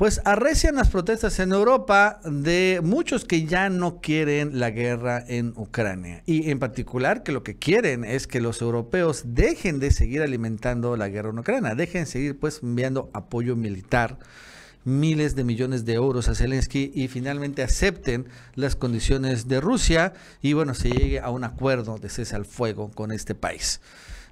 pues arrecian las protestas en Europa de muchos que ya no quieren la guerra en Ucrania. Y en particular que lo que quieren es que los europeos dejen de seguir alimentando la guerra en Ucrania, dejen de seguir pues enviando apoyo militar miles de millones de euros a Zelensky y finalmente acepten las condiciones de Rusia y bueno, se llegue a un acuerdo de cese al fuego con este país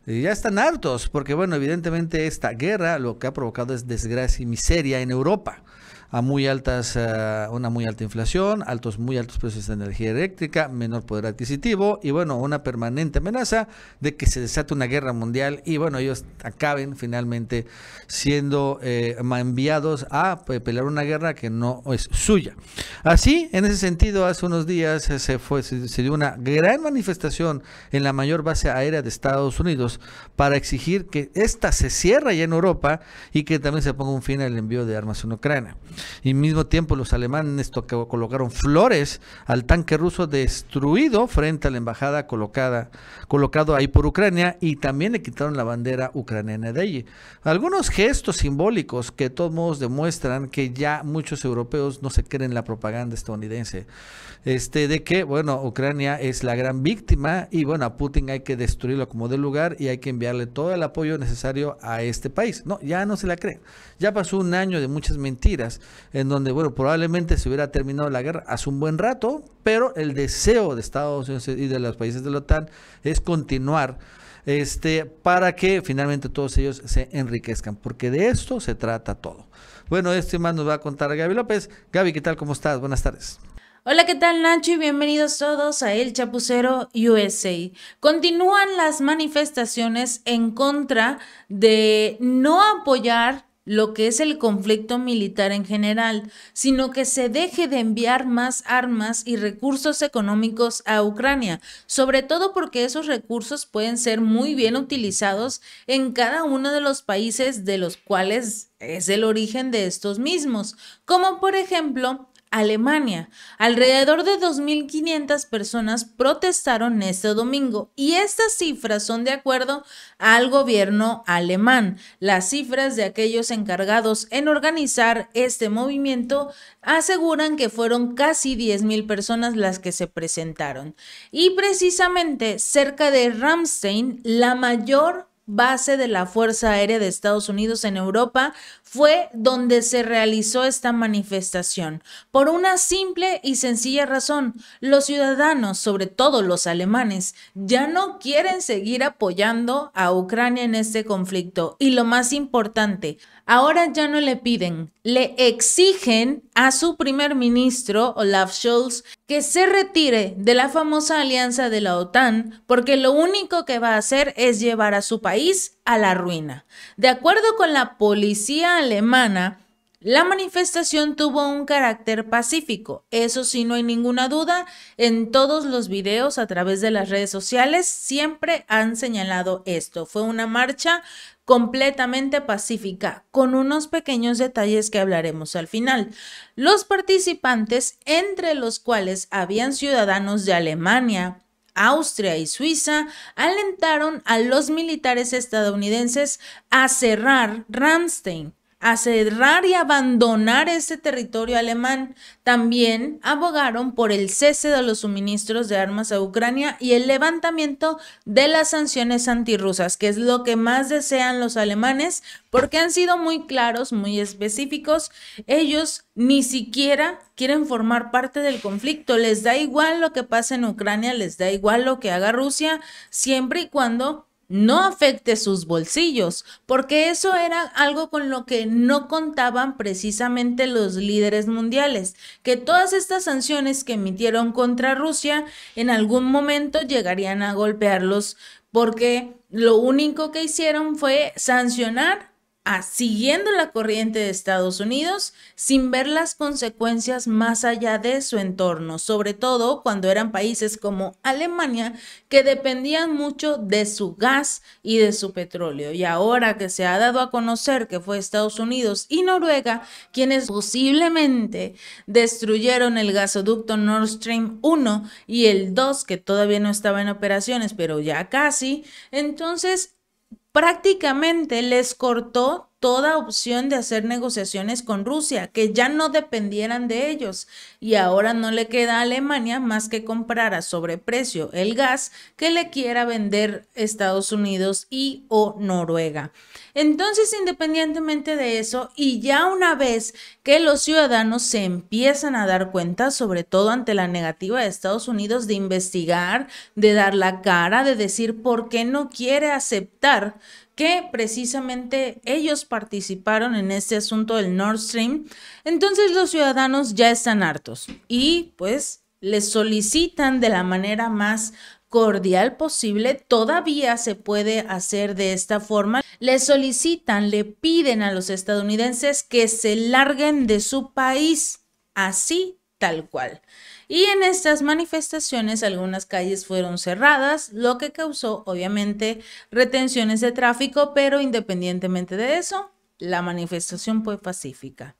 ya están hartos, porque bueno, evidentemente esta guerra lo que ha provocado es desgracia y miseria en Europa a muy altas, eh, una muy alta inflación, altos, muy altos precios de energía eléctrica, menor poder adquisitivo y bueno, una permanente amenaza de que se desate una guerra mundial y bueno, ellos acaben finalmente siendo eh, enviados a pelear una guerra que no es suya. Así, en ese sentido, hace unos días se fue, se, dio una gran manifestación en la mayor base aérea de Estados Unidos para exigir que esta se cierre ya en Europa y que también se ponga un fin al envío de armas en Ucrania y mismo tiempo los alemanes colocaron flores al tanque ruso destruido frente a la embajada colocada, colocado ahí por Ucrania y también le quitaron la bandera ucraniana de allí. Algunos gestos simbólicos que de todos modos demuestran que ya muchos europeos no se creen la propaganda estadounidense. Este, de que, bueno, Ucrania es la gran víctima y bueno, a Putin hay que destruirlo como de lugar y hay que enviarle todo el apoyo necesario a este país. No, ya no se la creen. Ya pasó un año de muchas mentiras en donde, bueno, probablemente se hubiera terminado la guerra hace un buen rato, pero el deseo de Estados Unidos y de los países de la OTAN es continuar este, para que finalmente todos ellos se enriquezcan, porque de esto se trata todo. Bueno, este más nos va a contar Gaby López. Gaby, ¿qué tal? ¿Cómo estás? Buenas tardes. Hola, ¿qué tal Nacho? Y bienvenidos todos a El Chapucero USA. Continúan las manifestaciones en contra de no apoyar lo que es el conflicto militar en general, sino que se deje de enviar más armas y recursos económicos a Ucrania, sobre todo porque esos recursos pueden ser muy bien utilizados en cada uno de los países de los cuales es el origen de estos mismos, como por ejemplo Alemania. Alrededor de 2.500 personas protestaron este domingo y estas cifras son de acuerdo al gobierno alemán. Las cifras de aquellos encargados en organizar este movimiento aseguran que fueron casi 10.000 personas las que se presentaron. Y precisamente cerca de Ramstein, la mayor base de la Fuerza Aérea de Estados Unidos en Europa, fue donde se realizó esta manifestación. Por una simple y sencilla razón, los ciudadanos, sobre todo los alemanes, ya no quieren seguir apoyando a Ucrania en este conflicto. Y lo más importante, Ahora ya no le piden, le exigen a su primer ministro, Olaf Scholz, que se retire de la famosa alianza de la OTAN porque lo único que va a hacer es llevar a su país a la ruina. De acuerdo con la policía alemana, la manifestación tuvo un carácter pacífico, eso sí no hay ninguna duda, en todos los videos a través de las redes sociales siempre han señalado esto. Fue una marcha completamente pacífica, con unos pequeños detalles que hablaremos al final. Los participantes, entre los cuales habían ciudadanos de Alemania, Austria y Suiza, alentaron a los militares estadounidenses a cerrar Ramstein a cerrar y abandonar ese territorio alemán. También abogaron por el cese de los suministros de armas a Ucrania y el levantamiento de las sanciones antirrusas, que es lo que más desean los alemanes, porque han sido muy claros, muy específicos. Ellos ni siquiera quieren formar parte del conflicto. Les da igual lo que pasa en Ucrania, les da igual lo que haga Rusia, siempre y cuando no afecte sus bolsillos, porque eso era algo con lo que no contaban precisamente los líderes mundiales, que todas estas sanciones que emitieron contra Rusia en algún momento llegarían a golpearlos, porque lo único que hicieron fue sancionar siguiendo la corriente de Estados Unidos sin ver las consecuencias más allá de su entorno, sobre todo cuando eran países como Alemania que dependían mucho de su gas y de su petróleo. Y ahora que se ha dado a conocer que fue Estados Unidos y Noruega quienes posiblemente destruyeron el gasoducto Nord Stream 1 y el 2 que todavía no estaba en operaciones, pero ya casi, entonces prácticamente les cortó toda opción de hacer negociaciones con Rusia, que ya no dependieran de ellos. Y ahora no le queda a Alemania más que comprar a sobreprecio el gas que le quiera vender Estados Unidos y o Noruega. Entonces, independientemente de eso, y ya una vez que los ciudadanos se empiezan a dar cuenta, sobre todo ante la negativa de Estados Unidos de investigar, de dar la cara, de decir por qué no quiere aceptar que precisamente ellos participaron en este asunto del Nord Stream, entonces los ciudadanos ya están hartos y pues les solicitan de la manera más cordial posible, todavía se puede hacer de esta forma. les solicitan, le piden a los estadounidenses que se larguen de su país, así tal cual. Y en estas manifestaciones algunas calles fueron cerradas, lo que causó obviamente retenciones de tráfico, pero independientemente de eso, la manifestación fue pacífica.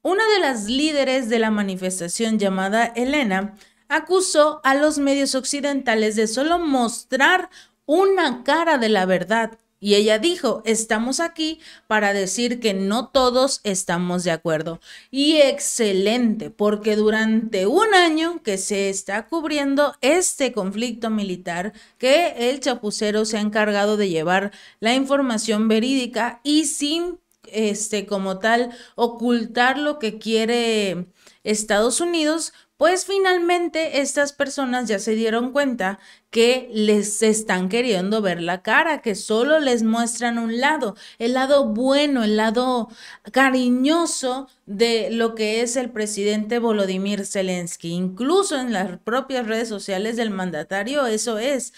Una de las líderes de la manifestación llamada Elena acusó a los medios occidentales de solo mostrar una cara de la verdad y ella dijo, estamos aquí para decir que no todos estamos de acuerdo. Y excelente, porque durante un año que se está cubriendo este conflicto militar, que el chapucero se ha encargado de llevar la información verídica y sin, este, como tal, ocultar lo que quiere Estados Unidos, pues finalmente estas personas ya se dieron cuenta que les están queriendo ver la cara, que solo les muestran un lado, el lado bueno, el lado cariñoso de lo que es el presidente Volodymyr Zelensky. Incluso en las propias redes sociales del mandatario, eso es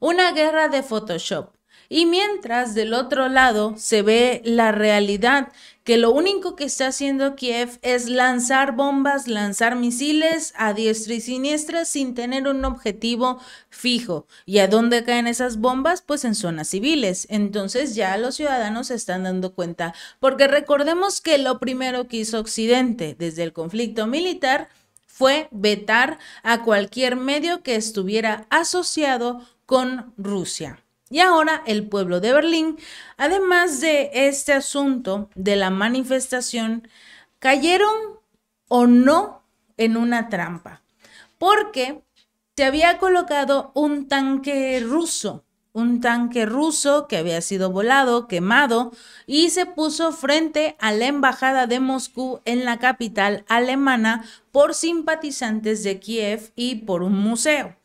una guerra de Photoshop. Y mientras del otro lado se ve la realidad, que lo único que está haciendo Kiev es lanzar bombas, lanzar misiles a diestra y siniestra sin tener un objetivo fijo. ¿Y a dónde caen esas bombas? Pues en zonas civiles. Entonces ya los ciudadanos se están dando cuenta, porque recordemos que lo primero que hizo Occidente desde el conflicto militar fue vetar a cualquier medio que estuviera asociado con Rusia. Y ahora el pueblo de Berlín, además de este asunto de la manifestación, cayeron o no en una trampa, porque se había colocado un tanque ruso, un tanque ruso que había sido volado, quemado, y se puso frente a la embajada de Moscú en la capital alemana por simpatizantes de Kiev y por un museo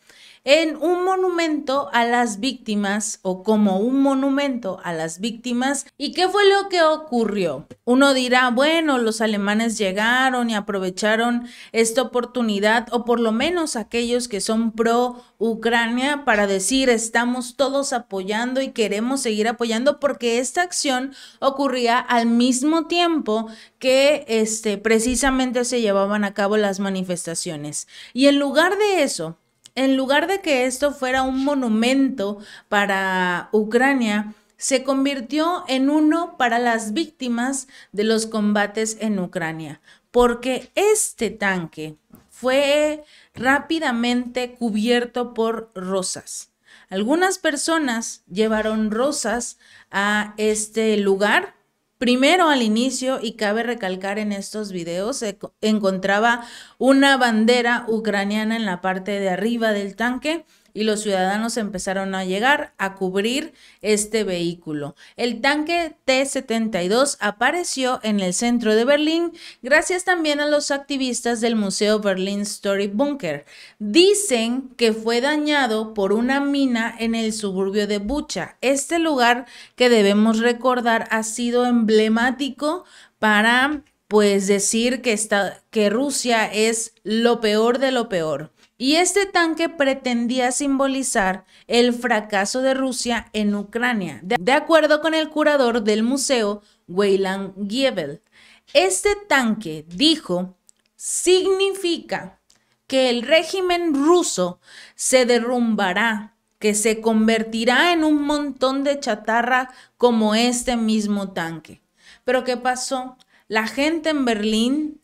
en un monumento a las víctimas o como un monumento a las víctimas. ¿Y qué fue lo que ocurrió? Uno dirá, bueno, los alemanes llegaron y aprovecharon esta oportunidad, o por lo menos aquellos que son pro Ucrania, para decir, estamos todos apoyando y queremos seguir apoyando porque esta acción ocurría al mismo tiempo que este, precisamente se llevaban a cabo las manifestaciones. Y en lugar de eso, en lugar de que esto fuera un monumento para Ucrania, se convirtió en uno para las víctimas de los combates en Ucrania, porque este tanque fue rápidamente cubierto por rosas. Algunas personas llevaron rosas a este lugar Primero al inicio, y cabe recalcar en estos videos, se encontraba una bandera ucraniana en la parte de arriba del tanque y los ciudadanos empezaron a llegar a cubrir este vehículo. El tanque T-72 apareció en el centro de Berlín gracias también a los activistas del Museo Berlín Story Bunker. Dicen que fue dañado por una mina en el suburbio de Bucha. Este lugar que debemos recordar ha sido emblemático para pues decir que Rusia es lo peor de lo peor y este tanque pretendía simbolizar el fracaso de Rusia en Ucrania, de acuerdo con el curador del museo, Weyland Giebel. Este tanque, dijo, significa que el régimen ruso se derrumbará, que se convertirá en un montón de chatarra como este mismo tanque. Pero ¿qué pasó? La gente en Berlín,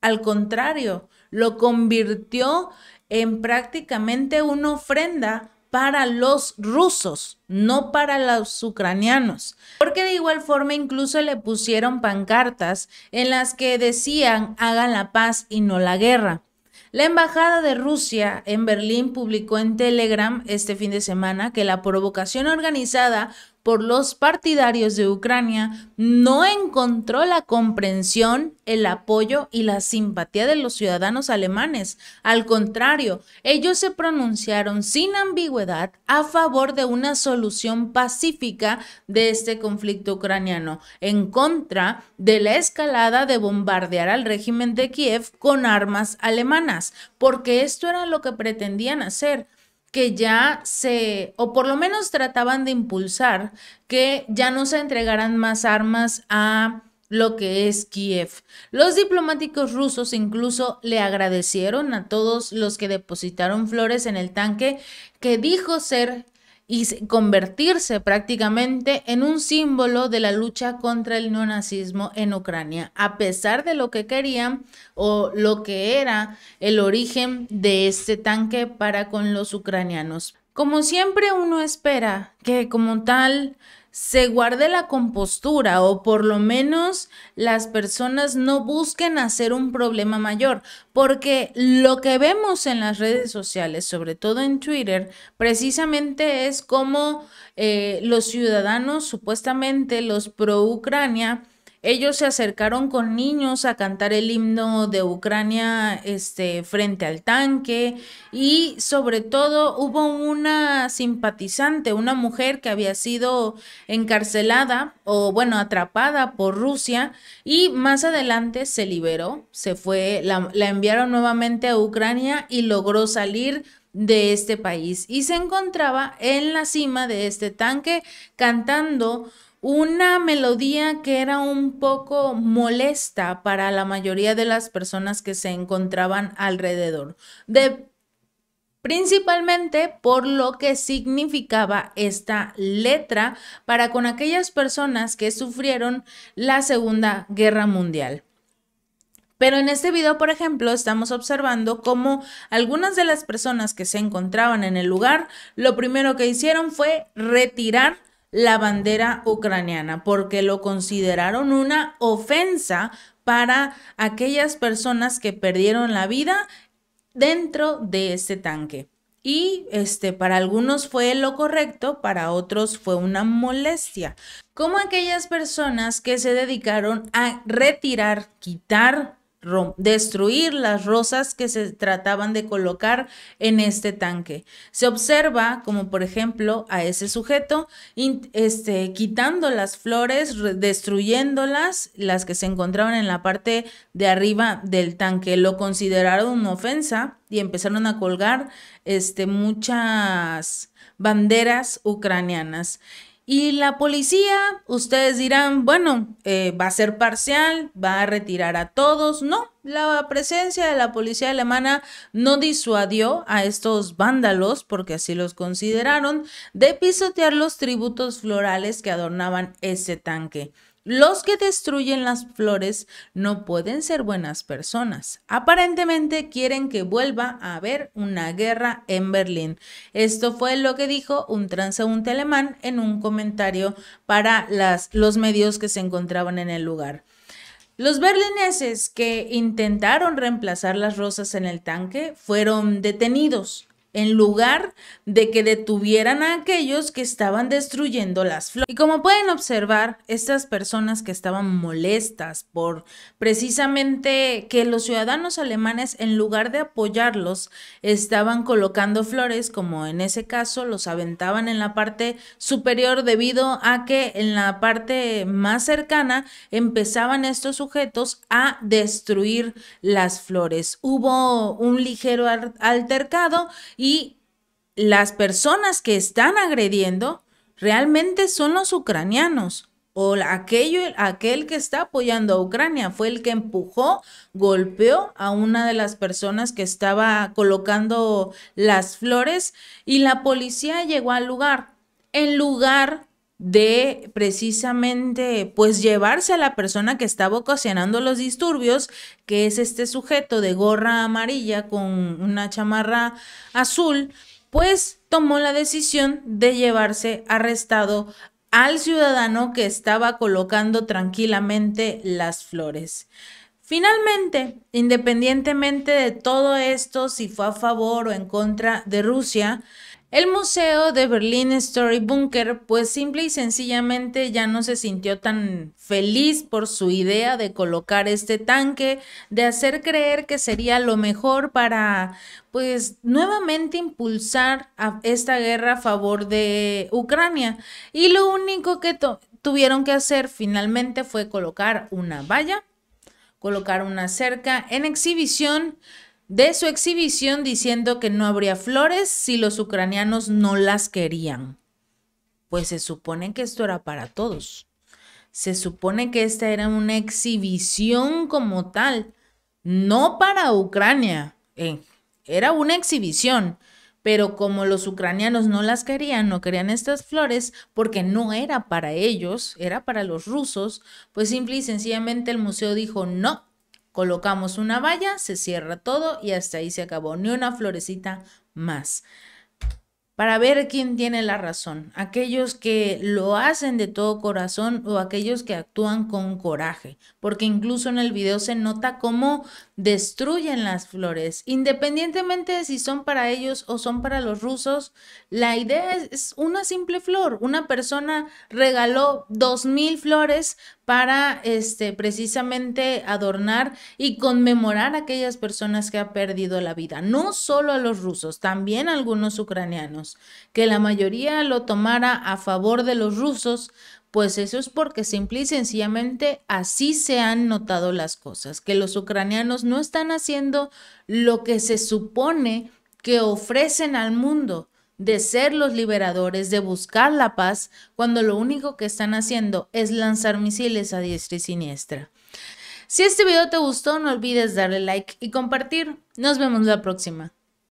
al contrario, lo convirtió en prácticamente una ofrenda para los rusos, no para los ucranianos. Porque de igual forma incluso le pusieron pancartas en las que decían hagan la paz y no la guerra. La Embajada de Rusia en Berlín publicó en Telegram este fin de semana que la provocación organizada por los partidarios de Ucrania no encontró la comprensión, el apoyo y la simpatía de los ciudadanos alemanes. Al contrario, ellos se pronunciaron sin ambigüedad a favor de una solución pacífica de este conflicto ucraniano, en contra de la escalada de bombardear al régimen de Kiev con armas alemanas, porque esto era lo que pretendían hacer que ya se, o por lo menos trataban de impulsar, que ya no se entregaran más armas a lo que es Kiev. Los diplomáticos rusos incluso le agradecieron a todos los que depositaron flores en el tanque que dijo ser y convertirse prácticamente en un símbolo de la lucha contra el neonazismo en Ucrania, a pesar de lo que querían o lo que era el origen de este tanque para con los ucranianos. Como siempre uno espera que como tal se guarde la compostura o por lo menos las personas no busquen hacer un problema mayor, porque lo que vemos en las redes sociales, sobre todo en Twitter, precisamente es como eh, los ciudadanos, supuestamente los pro-Ucrania, ellos se acercaron con niños a cantar el himno de Ucrania este, frente al tanque y sobre todo hubo una simpatizante, una mujer que había sido encarcelada o bueno, atrapada por Rusia y más adelante se liberó, se fue, la, la enviaron nuevamente a Ucrania y logró salir de este país y se encontraba en la cima de este tanque cantando una melodía que era un poco molesta para la mayoría de las personas que se encontraban alrededor, de, principalmente por lo que significaba esta letra para con aquellas personas que sufrieron la Segunda Guerra Mundial. Pero en este video, por ejemplo, estamos observando cómo algunas de las personas que se encontraban en el lugar, lo primero que hicieron fue retirar la bandera ucraniana porque lo consideraron una ofensa para aquellas personas que perdieron la vida dentro de ese tanque. Y este para algunos fue lo correcto, para otros fue una molestia. Como aquellas personas que se dedicaron a retirar, quitar destruir las rosas que se trataban de colocar en este tanque. Se observa como por ejemplo a ese sujeto este, quitando las flores, destruyéndolas, las que se encontraban en la parte de arriba del tanque. Lo consideraron una ofensa y empezaron a colgar este, muchas banderas ucranianas. Y la policía, ustedes dirán, bueno, eh, va a ser parcial, va a retirar a todos. No, la presencia de la policía alemana no disuadió a estos vándalos, porque así los consideraron, de pisotear los tributos florales que adornaban ese tanque. Los que destruyen las flores no pueden ser buenas personas. Aparentemente quieren que vuelva a haber una guerra en Berlín. Esto fue lo que dijo un transeúnte alemán en un comentario para los medios que se encontraban en el lugar. Los berlineses que intentaron reemplazar las rosas en el tanque fueron detenidos en lugar de que detuvieran a aquellos que estaban destruyendo las flores. Y como pueden observar, estas personas que estaban molestas por precisamente que los ciudadanos alemanes, en lugar de apoyarlos, estaban colocando flores, como en ese caso los aventaban en la parte superior debido a que en la parte más cercana empezaban estos sujetos a destruir las flores. Hubo un ligero altercado y las personas que están agrediendo realmente son los ucranianos o aquello, aquel que está apoyando a Ucrania. Fue el que empujó, golpeó a una de las personas que estaba colocando las flores y la policía llegó al lugar. En lugar de precisamente pues llevarse a la persona que estaba ocasionando los disturbios, que es este sujeto de gorra amarilla con una chamarra azul, pues tomó la decisión de llevarse arrestado al ciudadano que estaba colocando tranquilamente las flores. Finalmente, independientemente de todo esto, si fue a favor o en contra de Rusia, el museo de Berlín Story Bunker pues simple y sencillamente ya no se sintió tan feliz por su idea de colocar este tanque, de hacer creer que sería lo mejor para pues nuevamente impulsar esta guerra a favor de Ucrania. Y lo único que tuvieron que hacer finalmente fue colocar una valla, colocar una cerca en exhibición de su exhibición diciendo que no habría flores si los ucranianos no las querían. Pues se supone que esto era para todos. Se supone que esta era una exhibición como tal, no para Ucrania. Eh, era una exhibición, pero como los ucranianos no las querían, no querían estas flores, porque no era para ellos, era para los rusos, pues simple y sencillamente el museo dijo, no, Colocamos una valla, se cierra todo y hasta ahí se acabó. Ni una florecita más. Para ver quién tiene la razón. Aquellos que lo hacen de todo corazón o aquellos que actúan con coraje. Porque incluso en el video se nota cómo destruyen las flores. Independientemente de si son para ellos o son para los rusos, la idea es, una simple flor. Una persona regaló dos mil flores para este, precisamente adornar y conmemorar a aquellas personas que han perdido la vida, no solo a los rusos, también a algunos ucranianos. Que la mayoría lo tomara a favor de los rusos, pues eso es porque simple y sencillamente así se han notado las cosas, que los ucranianos no están haciendo lo que se supone que ofrecen al mundo de ser los liberadores, de buscar la paz, cuando lo único que están haciendo es lanzar misiles a diestra y siniestra. Si este video te gustó, no olvides darle like y compartir. Nos vemos la próxima.